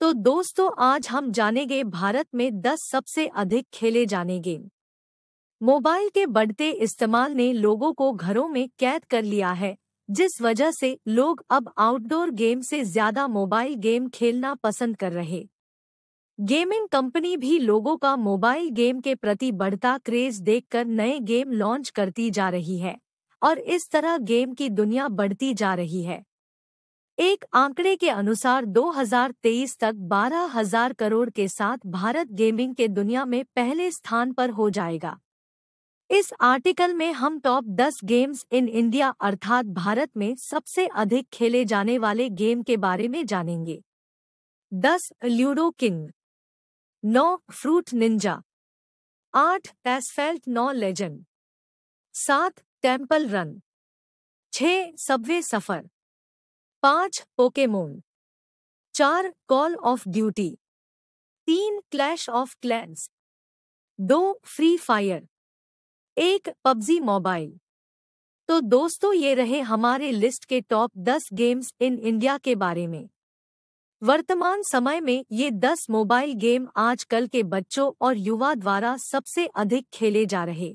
तो दोस्तों आज हम जानेंगे भारत में 10 सबसे अधिक खेले जाने गेम मोबाइल के बढ़ते इस्तेमाल ने लोगों को घरों में कैद कर लिया है जिस वजह से लोग अब आउटडोर गेम से ज्यादा मोबाइल गेम खेलना पसंद कर रहे गेमिंग कंपनी भी लोगों का मोबाइल गेम के प्रति बढ़ता क्रेज देखकर नए गेम लॉन्च करती जा रही है और इस तरह गेम की दुनिया बढ़ती जा रही है एक आंकड़े के अनुसार 2023 तक 12,000 करोड़ के साथ भारत गेमिंग के दुनिया में पहले स्थान पर हो जाएगा इस आर्टिकल में हम टॉप 10 गेम्स इन इंडिया अर्थात भारत में सबसे अधिक खेले जाने वाले गेम के बारे में जानेंगे 10 Ludo King 9 Fruit Ninja 8 Asphalt नौ Legend 7 Temple Run 6 Subway Surfers पांच पोकेमोन चार कॉल ऑफ ड्यूटी तीन क्लैश ऑफ क्लैंस दो फ्री फायर एक पबजी मोबाइल तो दोस्तों ये रहे हमारे लिस्ट के टॉप 10 गेम्स इन इंडिया के बारे में वर्तमान समय में ये 10 मोबाइल गेम आजकल के बच्चों और युवा द्वारा सबसे अधिक खेले जा रहे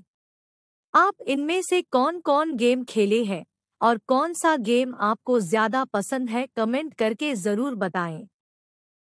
आप इनमें से कौन कौन गेम खेले हैं और कौन सा गेम आपको ज्यादा पसंद है कमेंट करके जरूर बताएं